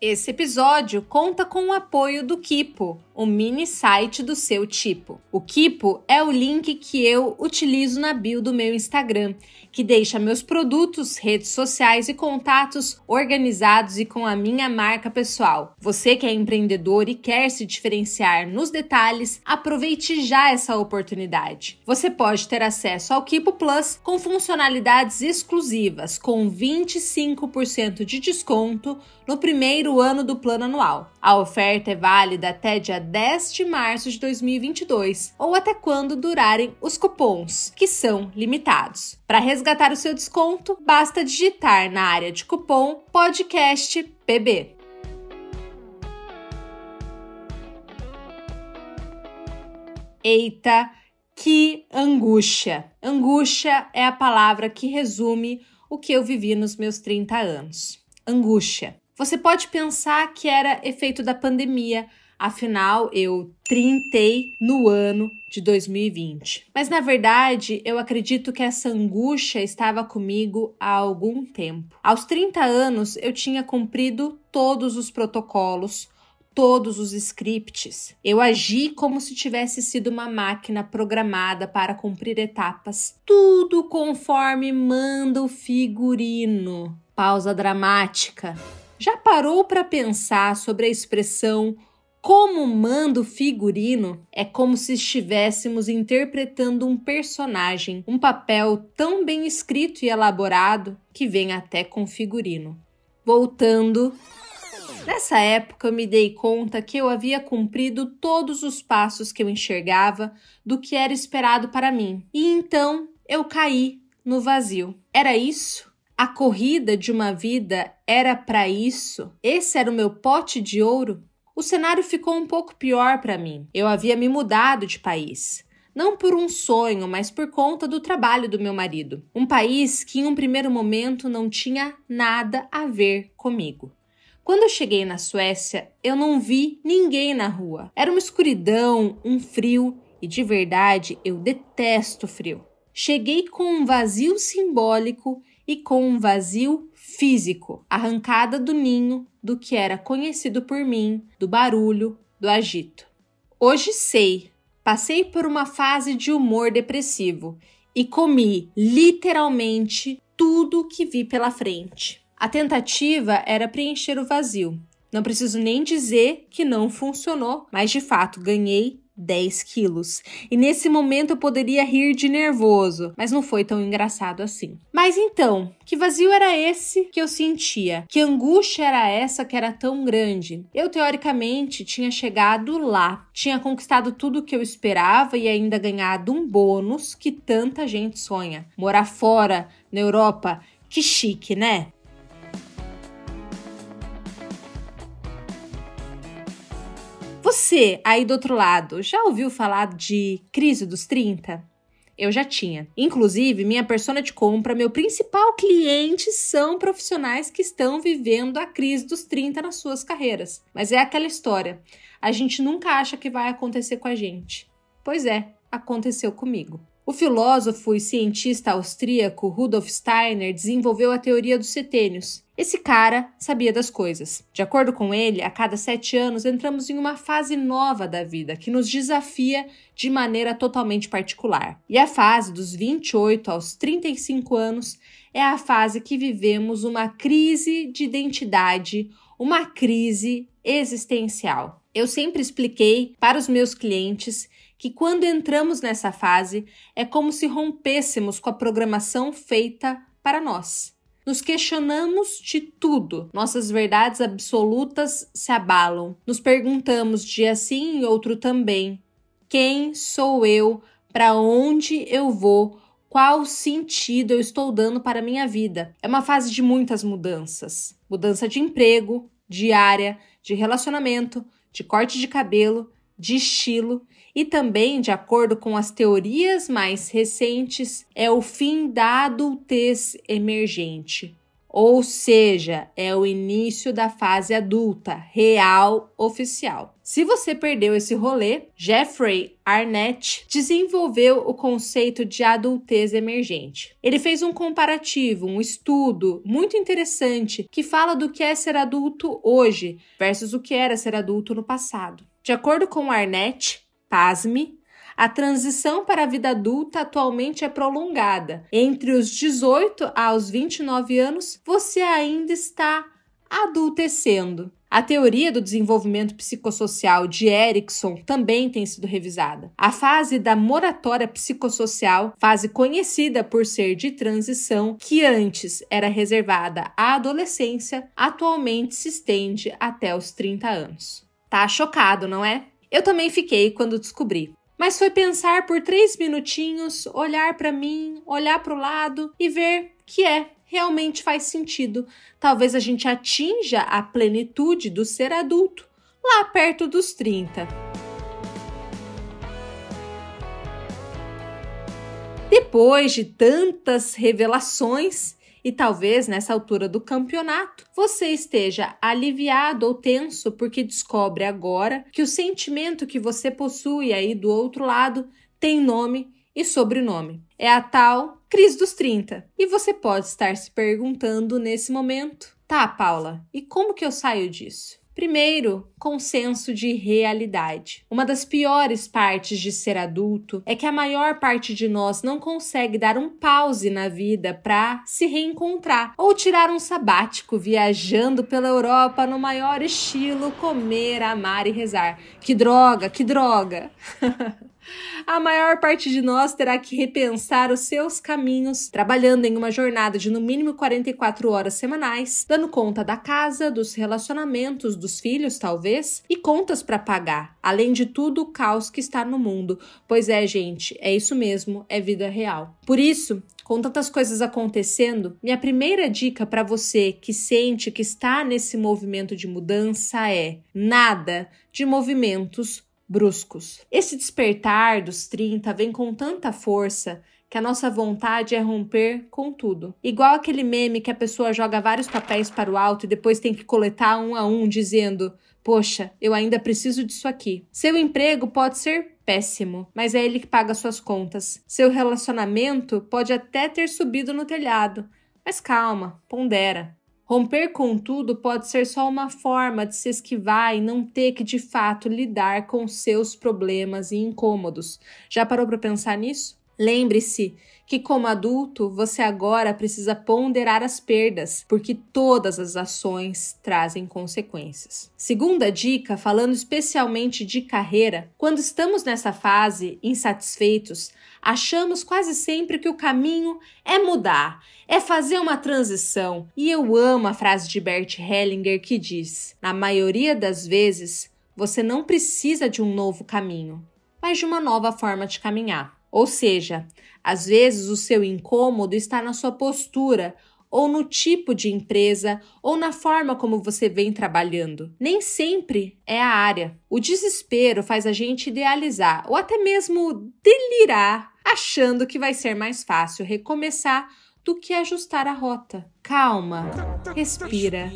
Esse episódio conta com o apoio do Kipo, o mini site do seu tipo. O Kipo é o link que eu utilizo na bio do meu Instagram, que deixa meus produtos, redes sociais e contatos organizados e com a minha marca pessoal. Você que é empreendedor e quer se diferenciar nos detalhes, aproveite já essa oportunidade. Você pode ter acesso ao Kipo Plus com funcionalidades exclusivas, com 25% de desconto no primeiro primeiro ano do plano anual. A oferta é válida até dia 10 de março de 2022 ou até quando durarem os cupons, que são limitados. Para resgatar o seu desconto, basta digitar na área de cupom podcast PB. Eita, que angústia! Angústia é a palavra que resume o que eu vivi nos meus 30 anos. Angústia. Você pode pensar que era efeito da pandemia, afinal eu trintei no ano de 2020. Mas na verdade, eu acredito que essa angústia estava comigo há algum tempo. Aos 30 anos, eu tinha cumprido todos os protocolos, todos os scripts. Eu agi como se tivesse sido uma máquina programada para cumprir etapas, tudo conforme manda o figurino. Pausa dramática. Já parou para pensar sobre a expressão como manda o figurino? É como se estivéssemos interpretando um personagem, um papel tão bem escrito e elaborado que vem até com figurino. Voltando, nessa época me dei conta que eu havia cumprido todos os passos que eu enxergava do que era esperado para mim, e então eu caí no vazio. Era isso? A corrida de uma vida era para isso? Esse era o meu pote de ouro? O cenário ficou um pouco pior para mim. Eu havia me mudado de país. Não por um sonho, mas por conta do trabalho do meu marido. Um país que, em um primeiro momento, não tinha nada a ver comigo. Quando eu cheguei na Suécia, eu não vi ninguém na rua. Era uma escuridão, um frio, e de verdade eu detesto frio. Cheguei com um vazio simbólico e com um vazio físico, arrancada do ninho do que era conhecido por mim, do barulho, do agito. Hoje sei, passei por uma fase de humor depressivo e comi literalmente tudo que vi pela frente. A tentativa era preencher o vazio. Não preciso nem dizer que não funcionou, mas de fato ganhei 10 quilos. E nesse momento eu poderia rir de nervoso, mas não foi tão engraçado assim. Mas então, que vazio era esse que eu sentia? Que angústia era essa que era tão grande? Eu, teoricamente, tinha chegado lá, tinha conquistado tudo o que eu esperava e ainda ganhado um bônus que tanta gente sonha. Morar fora, na Europa, que chique, né? Você, aí do outro lado, já ouviu falar de crise dos 30? Eu já tinha. Inclusive, minha persona de compra, meu principal cliente são profissionais que estão vivendo a crise dos 30 nas suas carreiras. Mas é aquela história. A gente nunca acha que vai acontecer com a gente. Pois é, aconteceu comigo. O filósofo e cientista austríaco Rudolf Steiner desenvolveu a teoria dos setênios, esse cara sabia das coisas. De acordo com ele, a cada sete anos entramos em uma fase nova da vida que nos desafia de maneira totalmente particular. E a fase dos 28 aos 35 anos é a fase que vivemos uma crise de identidade, uma crise existencial. Eu sempre expliquei para os meus clientes que quando entramos nessa fase é como se rompêssemos com a programação feita para nós. Nos questionamos de tudo. Nossas verdades absolutas se abalam. Nos perguntamos de assim e outro também: quem sou eu? Para onde eu vou? Qual sentido eu estou dando para a minha vida? É uma fase de muitas mudanças: mudança de emprego, de área, de relacionamento, de corte de cabelo, de estilo e também, de acordo com as teorias mais recentes, é o fim da adultez emergente, ou seja, é o início da fase adulta, real, oficial. Se você perdeu esse rolê, Jeffrey Arnett desenvolveu o conceito de adultez emergente. Ele fez um comparativo, um estudo muito interessante que fala do que é ser adulto hoje versus o que era ser adulto no passado. De acordo com Arnett, Pasme, a transição para a vida adulta atualmente é prolongada. Entre os 18 aos 29 anos, você ainda está adultecendo. A teoria do desenvolvimento psicossocial de Erickson também tem sido revisada. A fase da moratória psicossocial, fase conhecida por ser de transição, que antes era reservada à adolescência, atualmente se estende até os 30 anos. Tá chocado, não é? Eu também fiquei quando descobri. Mas foi pensar por três minutinhos, olhar para mim, olhar para o lado e ver que é, realmente faz sentido. Talvez a gente atinja a plenitude do ser adulto lá perto dos 30. Depois de tantas revelações, e talvez nessa altura do campeonato você esteja aliviado ou tenso porque descobre agora que o sentimento que você possui aí do outro lado tem nome e sobrenome. É a tal crise dos 30. E você pode estar se perguntando nesse momento: tá, Paula, e como que eu saio disso? Primeiro, consenso de realidade. Uma das piores partes de ser adulto é que a maior parte de nós não consegue dar um pause na vida para se reencontrar ou tirar um sabático viajando pela Europa no maior estilo, comer, amar e rezar. Que droga, que droga! A maior parte de nós terá que repensar os seus caminhos, trabalhando em uma jornada de no mínimo 44 horas semanais, dando conta da casa, dos relacionamentos, dos filhos, talvez, e contas para pagar. Além de tudo, o caos que está no mundo. Pois é, gente, é isso mesmo, é vida real. Por isso, com tantas coisas acontecendo, minha primeira dica para você que sente que está nesse movimento de mudança é: nada de movimentos bruscos. Esse despertar dos 30 vem com tanta força que a nossa vontade é romper com tudo. Igual aquele meme que a pessoa joga vários papéis para o alto e depois tem que coletar um a um, dizendo: Poxa, eu ainda preciso disso aqui. Seu emprego pode ser péssimo, mas é ele que paga suas contas. Seu relacionamento pode até ter subido no telhado, mas calma, pondera. Romper com tudo pode ser só uma forma de se esquivar e não ter que de fato lidar com seus problemas e incômodos. Já parou para pensar nisso? Lembre-se que, como adulto, você agora precisa ponderar as perdas, porque todas as ações trazem consequências. Segunda dica, falando especialmente de carreira, quando estamos nessa fase insatisfeitos, achamos quase sempre que o caminho é mudar, é fazer uma transição. E eu amo a frase de Bert Hellinger que diz: na maioria das vezes, você não precisa de um novo caminho, mas de uma nova forma de caminhar. Ou seja, às vezes o seu incômodo está na sua postura ou no tipo de empresa, ou na forma como você vem trabalhando. Nem sempre é a área. O desespero faz a gente idealizar ou até mesmo delirar, achando que vai ser mais fácil recomeçar do que ajustar a rota. Calma, respira,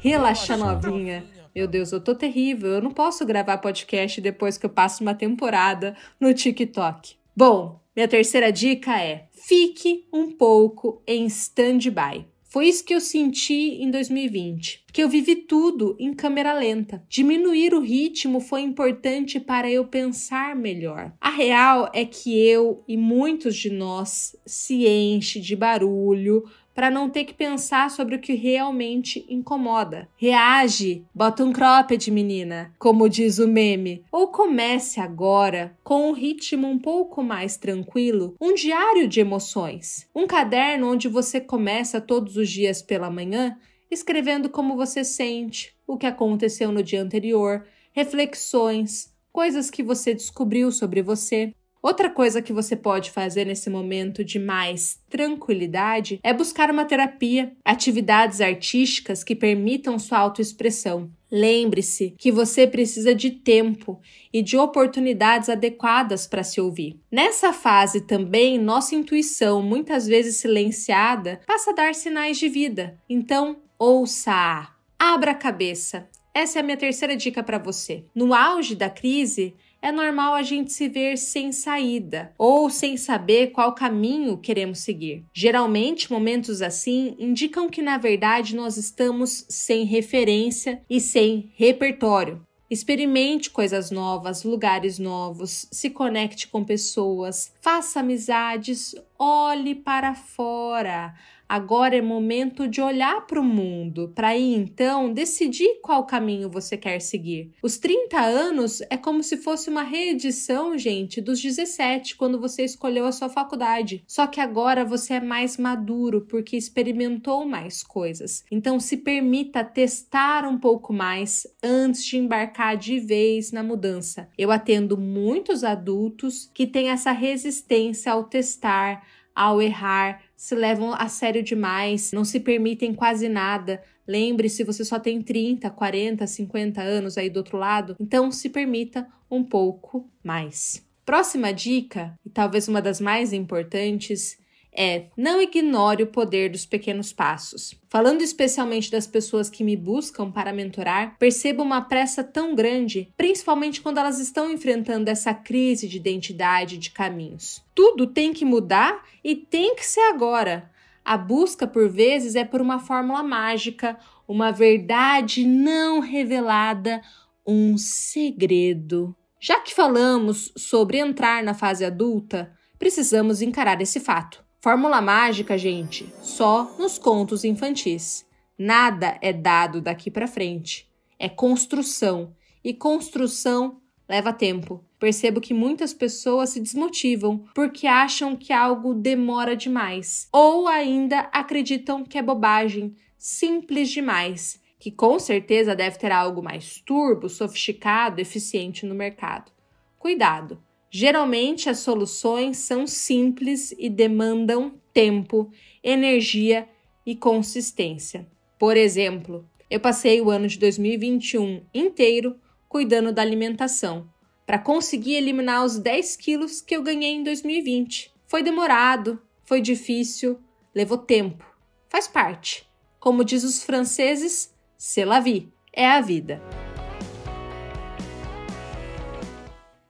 relaxa novinha. Meu Deus, eu tô terrível. Eu não posso gravar podcast depois que eu passo uma temporada no TikTok. Bom, minha terceira dica é: fique um pouco em stand-by. Foi isso que eu senti em 2020, que eu vivi tudo em câmera lenta. Diminuir o ritmo foi importante para eu pensar melhor. A real é que eu e muitos de nós se enche de barulho, para não ter que pensar sobre o que realmente incomoda. Reage, bota um cropped, menina, como diz o meme, ou comece agora com um ritmo um pouco mais tranquilo, um diário de emoções, um caderno onde você começa todos os dias pela manhã escrevendo como você sente, o que aconteceu no dia anterior, reflexões, coisas que você descobriu sobre você. Outra coisa que você pode fazer nesse momento de mais tranquilidade é buscar uma terapia, atividades artísticas que permitam sua autoexpressão. Lembre-se que você precisa de tempo e de oportunidades adequadas para se ouvir. Nessa fase também, nossa intuição, muitas vezes silenciada, passa a dar sinais de vida. Então, ouça, abra a cabeça. Essa é a minha terceira dica para você. No auge da crise, é normal a gente se ver sem saída ou sem saber qual caminho queremos seguir. Geralmente, momentos assim indicam que na verdade nós estamos sem referência e sem repertório. Experimente coisas novas, lugares novos, se conecte com pessoas, faça amizades, olhe para fora, Agora é momento de olhar para o mundo, para aí então decidir qual caminho você quer seguir. Os 30 anos é como se fosse uma reedição, gente, dos 17, quando você escolheu a sua faculdade. Só que agora você é mais maduro porque experimentou mais coisas. Então se permita testar um pouco mais antes de embarcar de vez na mudança. Eu atendo muitos adultos que têm essa resistência ao testar, ao errar se levam a sério demais, não se permitem quase nada. Lembre-se, você só tem 30, 40, 50 anos aí do outro lado, então se permita um pouco mais. Próxima dica, e talvez uma das mais importantes, é: não ignore o poder dos pequenos passos. Falando especialmente das pessoas que me buscam para mentorar, percebo uma pressa tão grande, principalmente quando elas estão enfrentando essa crise de identidade de caminhos. Tudo tem que mudar e tem que ser agora. A busca, por vezes, é por uma fórmula mágica, uma verdade não revelada, um segredo. Já que falamos sobre entrar na fase adulta, precisamos encarar esse fato. Fórmula mágica, gente, só nos contos infantis. Nada é dado daqui para frente. É construção. E construção leva tempo. Percebo que muitas pessoas se desmotivam porque acham que algo demora demais. Ou ainda acreditam que é bobagem, simples demais, que com certeza deve ter algo mais turbo, sofisticado, eficiente no mercado. Cuidado! Geralmente, as soluções são simples e demandam tempo, energia e consistência. Por exemplo, eu passei o ano de 2021 inteiro cuidando da alimentação para conseguir eliminar os 10 quilos que eu ganhei em 2020. Foi demorado, foi difícil, levou tempo. Faz parte. Como diz os franceses, c'est la vie, é a vida.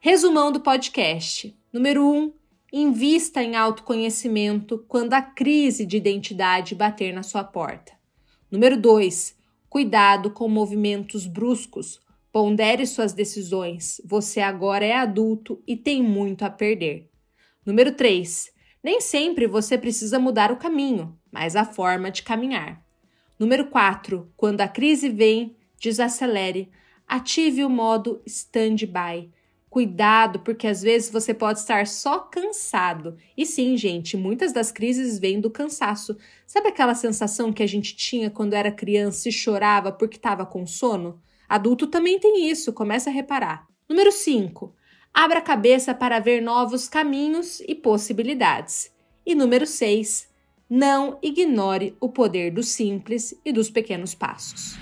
Resumão do podcast. Número 1. Um, invista em autoconhecimento quando a crise de identidade bater na sua porta. Número 2. Cuidado com movimentos bruscos. Pondere suas decisões. Você agora é adulto e tem muito a perder. Número 3. Nem sempre você precisa mudar o caminho, mas a forma de caminhar. Número 4. Quando a crise vem, desacelere. Ative o modo stand-by Cuidado, porque às vezes você pode estar só cansado. E sim, gente, muitas das crises vêm do cansaço. Sabe aquela sensação que a gente tinha quando era criança e chorava porque estava com sono? Adulto também tem isso, começa a reparar. Número 5. Abra a cabeça para ver novos caminhos e possibilidades. E número 6. Não ignore o poder do simples e dos pequenos passos.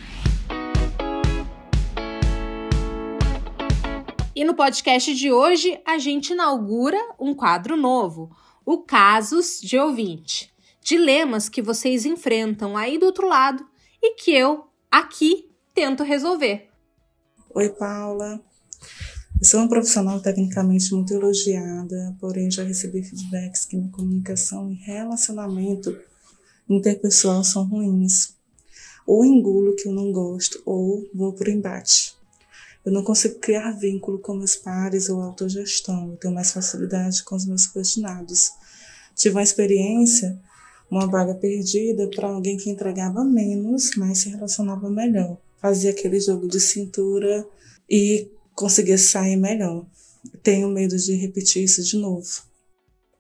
E no podcast de hoje, a gente inaugura um quadro novo, o Casos de Ouvinte. Dilemas que vocês enfrentam aí do outro lado e que eu, aqui, tento resolver. Oi, Paula. Eu sou uma profissional tecnicamente muito elogiada, porém já recebi feedbacks que minha comunicação e relacionamento interpessoal são ruins. Ou engulo que eu não gosto, ou vou para o embate. Eu não consigo criar vínculo com meus pares ou autogestão. Eu tenho mais facilidade com os meus subordinados. Tive uma experiência, uma vaga perdida para alguém que entregava menos, mas se relacionava melhor. Fazia aquele jogo de cintura e conseguia sair melhor. Tenho medo de repetir isso de novo.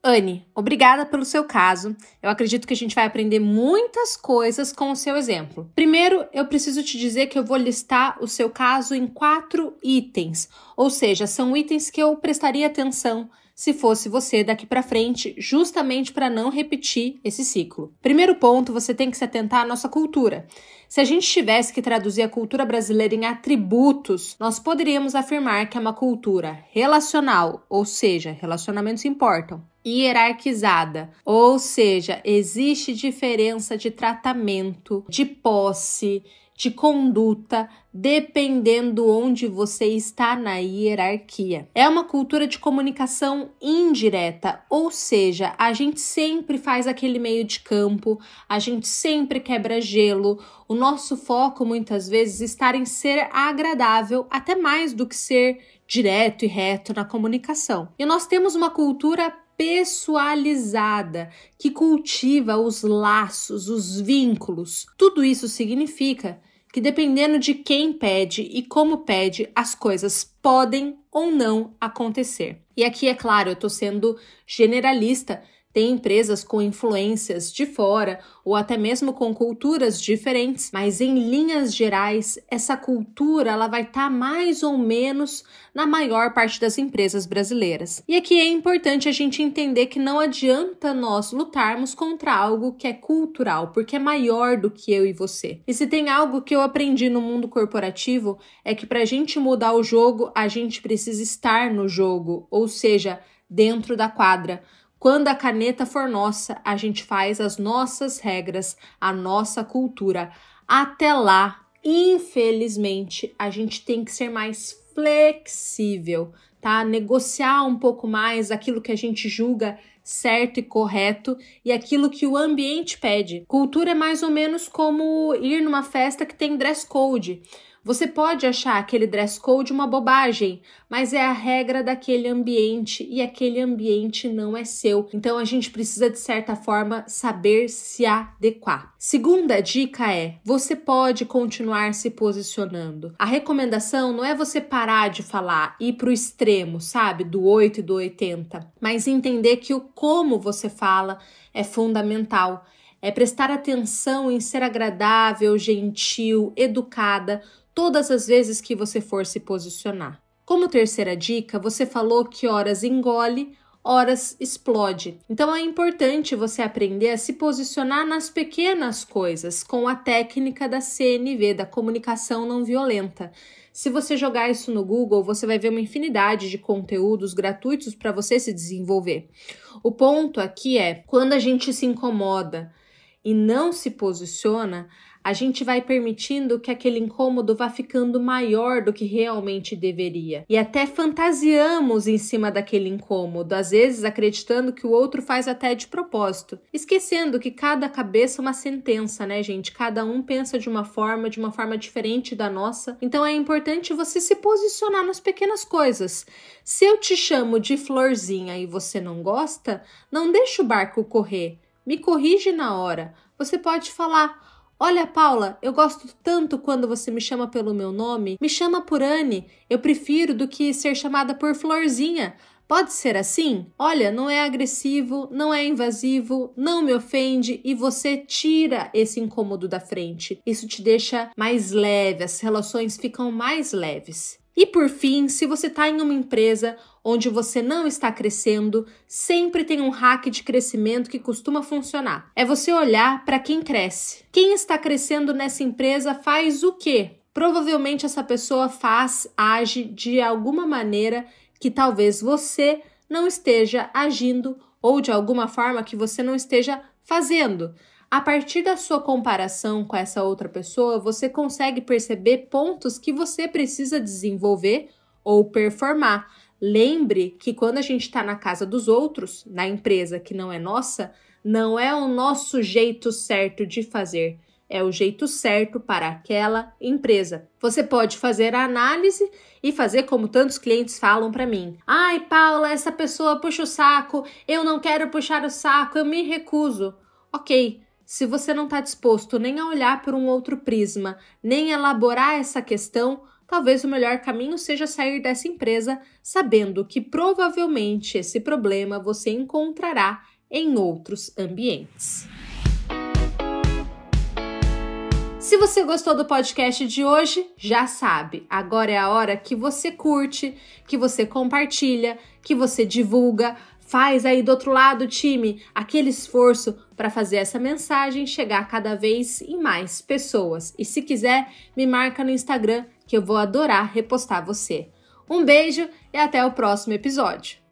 Anne, obrigada pelo seu caso. Eu acredito que a gente vai aprender muitas coisas com o seu exemplo. Primeiro, eu preciso te dizer que eu vou listar o seu caso em quatro itens, ou seja, são itens que eu prestaria atenção se fosse você daqui para frente, justamente para não repetir esse ciclo. Primeiro ponto, você tem que se atentar à nossa cultura. Se a gente tivesse que traduzir a cultura brasileira em atributos, nós poderíamos afirmar que é uma cultura relacional, ou seja, relacionamentos importam, hierarquizada, ou seja, existe diferença de tratamento, de posse, de conduta, dependendo onde você está na hierarquia. É uma cultura de comunicação indireta, ou seja, a gente sempre faz aquele meio de campo, a gente sempre quebra gelo. O nosso foco muitas vezes está em ser agradável, até mais do que ser direto e reto na comunicação. E nós temos uma cultura pessoalizada, que cultiva os laços, os vínculos. Tudo isso significa que, dependendo de quem pede e como pede, as coisas podem ou não acontecer. E aqui, é claro, eu estou sendo generalista, tem empresas com influências de fora ou até mesmo com culturas diferentes, mas em linhas gerais, essa cultura ela vai estar tá mais ou menos na maior parte das empresas brasileiras. E aqui é importante a gente entender que não adianta nós lutarmos contra algo que é cultural, porque é maior do que eu e você. E se tem algo que eu aprendi no mundo corporativo é que para a gente mudar o jogo, a gente precisa estar no jogo, ou seja, dentro da quadra quando a caneta for nossa, a gente faz as nossas regras, a nossa cultura. Até lá, infelizmente, a gente tem que ser mais flexível, tá? Negociar um pouco mais aquilo que a gente julga certo e correto e aquilo que o ambiente pede. Cultura é mais ou menos como ir numa festa que tem dress code. Você pode achar aquele dress code uma bobagem, mas é a regra daquele ambiente e aquele ambiente não é seu. Então a gente precisa, de certa forma, saber se adequar. Segunda dica é: você pode continuar se posicionando. A recomendação não é você parar de falar, ir para o extremo, sabe, do 8 e do 80, mas entender que o como você fala é fundamental é prestar atenção em ser agradável, gentil, educada, todas as vezes que você for se posicionar. Como terceira dica, você falou que horas engole, horas explode. Então é importante você aprender a se posicionar nas pequenas coisas com a técnica da CNV, da comunicação não violenta. Se você jogar isso no Google, você vai ver uma infinidade de conteúdos gratuitos para você se desenvolver. O ponto aqui é quando a gente se incomoda, e não se posiciona, a gente vai permitindo que aquele incômodo vá ficando maior do que realmente deveria. E até fantasiamos em cima daquele incômodo, às vezes acreditando que o outro faz até de propósito. Esquecendo que cada cabeça é uma sentença, né, gente? Cada um pensa de uma forma, de uma forma diferente da nossa. Então é importante você se posicionar nas pequenas coisas. Se eu te chamo de florzinha e você não gosta, não deixa o barco correr me corrige na hora. Você pode falar: Olha, Paula, eu gosto tanto quando você me chama pelo meu nome. Me chama por Anne. Eu prefiro do que ser chamada por Florzinha. Pode ser assim? Olha, não é agressivo, não é invasivo, não me ofende e você tira esse incômodo da frente. Isso te deixa mais leve, as relações ficam mais leves. E por fim, se você está em uma empresa onde você não está crescendo, sempre tem um hack de crescimento que costuma funcionar. É você olhar para quem cresce. Quem está crescendo nessa empresa faz o quê? Provavelmente essa pessoa faz, age de alguma maneira que talvez você não esteja agindo ou de alguma forma que você não esteja fazendo. A partir da sua comparação com essa outra pessoa, você consegue perceber pontos que você precisa desenvolver ou performar. Lembre que quando a gente está na casa dos outros, na empresa que não é nossa, não é o nosso jeito certo de fazer, é o jeito certo para aquela empresa. Você pode fazer a análise e fazer como tantos clientes falam para mim: "Ai, Paula, essa pessoa puxa o saco, eu não quero puxar o saco, eu me recuso". OK, se você não está disposto nem a olhar por um outro prisma, nem elaborar essa questão, talvez o melhor caminho seja sair dessa empresa sabendo que provavelmente esse problema você encontrará em outros ambientes. Se você gostou do podcast de hoje, já sabe, agora é a hora que você curte, que você compartilha, que você divulga Faz aí do outro lado, time, aquele esforço para fazer essa mensagem chegar cada vez em mais pessoas. E se quiser, me marca no Instagram que eu vou adorar repostar você. Um beijo e até o próximo episódio.